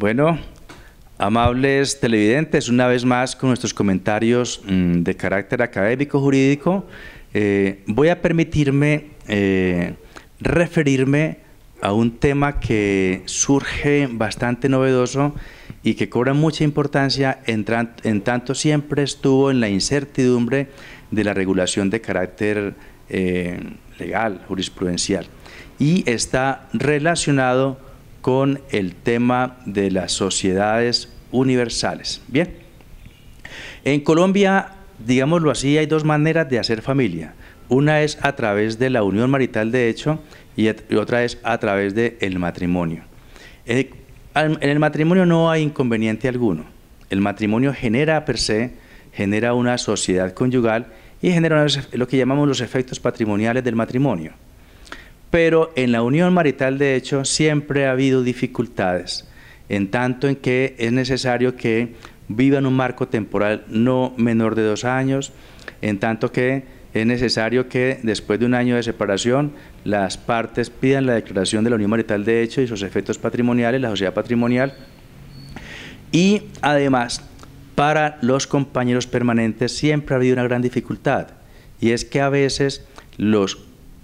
Bueno, amables televidentes, una vez más con nuestros comentarios mm, de carácter académico, jurídico, eh, voy a permitirme eh, referirme a un tema que surge bastante novedoso y que cobra mucha importancia en, tanto siempre estuvo en la incertidumbre de la regulación de carácter eh, legal, jurisprudencial. Y está relacionado con el tema de las sociedades universales. Bien, en Colombia, digámoslo así, hay dos maneras de hacer familia. Una es a través de la unión marital de hecho y otra es a través del matrimonio. En el matrimonio no hay inconveniente alguno. El matrimonio genera per se, genera una sociedad conyugal y genera lo que llamamos los efectos patrimoniales del matrimonio. Pero en la unión marital, de hecho, siempre ha habido dificultades, en tanto en que es necesario que vivan un marco temporal no menor de dos años, en tanto que es necesario que después de un año de separación las partes pidan la declaración de la unión marital de hecho y sus efectos patrimoniales, la sociedad patrimonial. Y además, para los compañeros permanentes siempre ha habido una gran dificultad, y es que a veces los,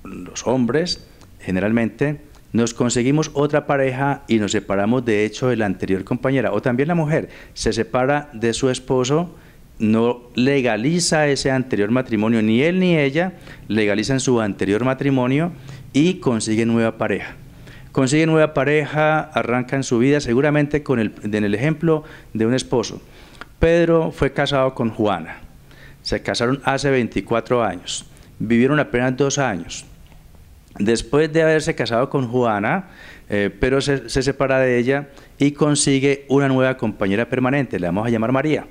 los hombres generalmente, nos conseguimos otra pareja y nos separamos de hecho de la anterior compañera. O también la mujer se separa de su esposo, no legaliza ese anterior matrimonio, ni él ni ella legalizan su anterior matrimonio y consigue nueva pareja. consigue nueva pareja, arranca en su vida seguramente con el, en el ejemplo de un esposo. Pedro fue casado con Juana. Se casaron hace 24 años. Vivieron apenas dos años después de haberse casado con Juana, eh, pero se, separa de ella y consigue una nueva compañera permanente, la vamos a llamar María.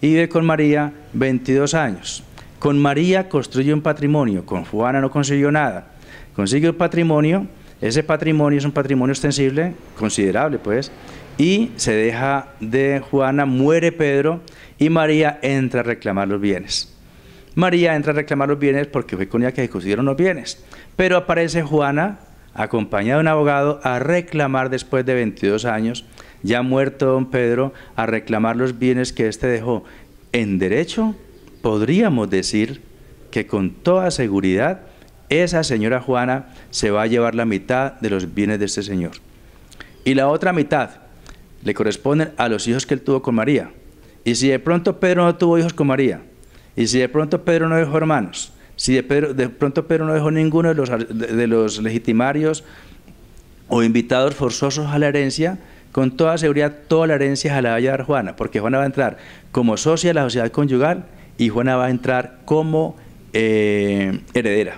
Y vive con María 22 años. Con María construye un patrimonio, con Juana no consiguió nada. Consigue un patrimonio, ese patrimonio es un patrimonio extensible, considerable pues, y se deja de Juana, muere Pedro y María entra a reclamar los bienes. María entra a reclamar los bienes porque fue con ella que se los bienes. Pero aparece Juana, acompañada de un abogado, a reclamar después de 22 años, ya muerto don Pedro, a reclamar los bienes que éste dejó. En derecho, podríamos decir que con toda seguridad, esa señora Juana se va a llevar la mitad de los bienes de este señor. Y la otra mitad le corresponde a los hijos que él tuvo con María. Y si de pronto Pedro no tuvo hijos con María, y si de pronto Pedro no dejó hermanos, si de, pronto Pedro no dejó ninguno de los, legitimarios o invitados forzosos a la herencia, con toda seguridad toda la herencia a la vaya a Juana, porque Juana va a entrar como socia de la sociedad conyugal y Juana va a entrar como eh, heredera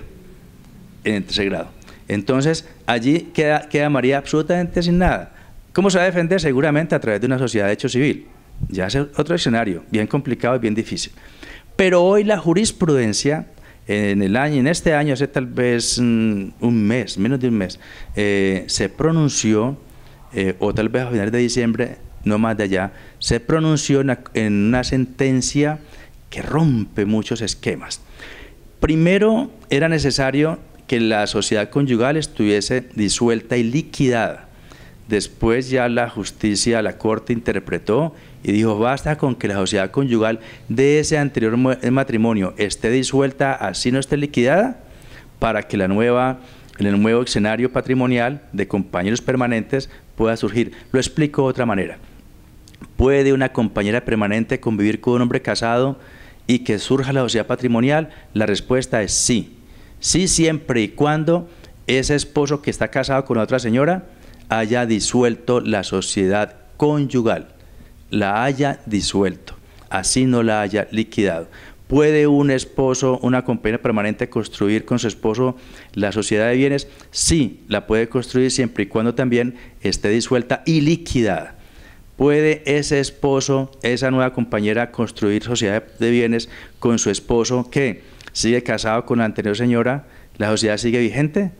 en el tercer grado. Entonces, allí queda, queda María absolutamente sin nada. ¿Cómo se va a defender? Seguramente a través de una sociedad de hecho civil. Ya es otro escenario, bien complicado y bien difícil. Pero hoy la jurisprudencia, en, el año, en este año, hace tal vez mm, un mes, menos de un mes, eh, se pronunció, eh, o tal vez a finales de diciembre, no más de allá, se pronunció en una sentencia que rompe muchos esquemas. Primero, era necesario que la sociedad conyugal estuviese disuelta y liquidada Después ya la justicia, la corte interpretó y dijo, basta con que la sociedad conyugal de ese anterior eh, matrimonio esté disuelta, así no esté liquidada, para que la nueva, en el nuevo escenario patrimonial de compañeros permanentes pueda surgir. Lo explico de otra manera. ¿Puede una compañera permanente convivir con un hombre casado y que surja la sociedad patrimonial? La respuesta es sí. Sí siempre y cuando ese esposo que está casado con otra señora haya disuelto la sociedad conyugal, la haya disuelto, así no la haya liquidado. ¿Puede un esposo, una compañera permanente construir con su esposo la sociedad de bienes? Sí, la puede construir siempre y cuando también esté disuelta y liquidada. ¿Puede ese esposo, esa nueva compañera construir sociedad de bienes con su esposo que sigue casado con la anterior señora? ¿La sociedad sigue vigente?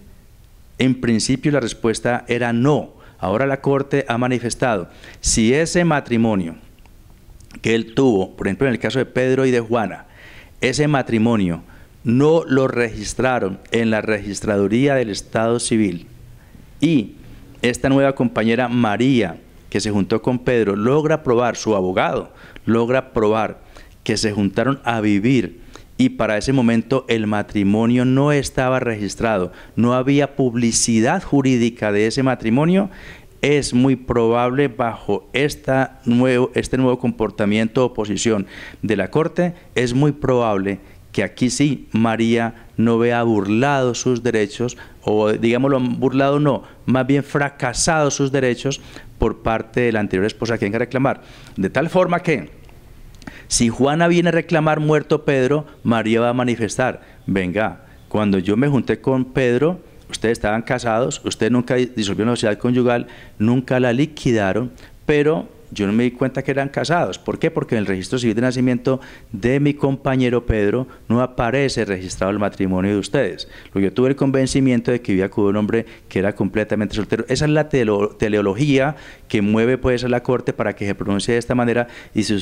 En principio la respuesta era no. Ahora la Corte ha manifestado, si ese matrimonio que él tuvo, por ejemplo en el caso de Pedro y de Juana, ese matrimonio no lo registraron en la registraduría del Estado Civil y esta nueva compañera María, que se juntó con Pedro, logra probar, su abogado logra probar que se juntaron a vivir y para ese momento el matrimonio no estaba registrado, no había publicidad jurídica de ese matrimonio, es muy probable bajo esta nuevo, este nuevo comportamiento o posición de la Corte, es muy probable que aquí sí María no vea burlado sus derechos, o digámoslo, burlado no, más bien fracasado sus derechos por parte de la anterior esposa que a que reclamar. De tal forma que si Juana viene a reclamar muerto Pedro, María va a manifestar, venga, cuando yo me junté con Pedro, ustedes estaban casados, ustedes nunca disolvió la sociedad conyugal, nunca la liquidaron, pero yo no me di cuenta que eran casados. ¿Por qué? Porque en el registro civil de nacimiento de mi compañero Pedro no aparece registrado el matrimonio de ustedes. Yo tuve el convencimiento de que vivía con un hombre que era completamente soltero. Esa es la teleología que mueve pues a la Corte para que se pronuncie de esta manera y si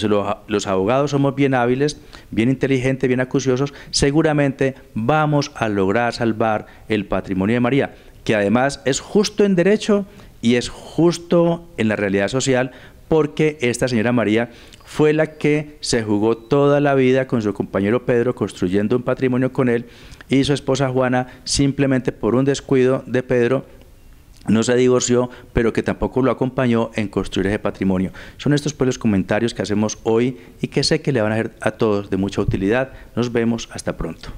los abogados somos bien hábiles, bien inteligentes, bien acuciosos, seguramente vamos a lograr salvar el patrimonio de María, que además es justo en derecho y es justo en la realidad social porque esta señora María fue la que se jugó toda la vida con su compañero Pedro construyendo un patrimonio con él y su esposa Juana simplemente por un descuido de Pedro no se divorció, pero que tampoco lo acompañó en construir ese patrimonio. Son estos pues los comentarios que hacemos hoy y que sé que le van a ser a todos de mucha utilidad. Nos vemos, hasta pronto.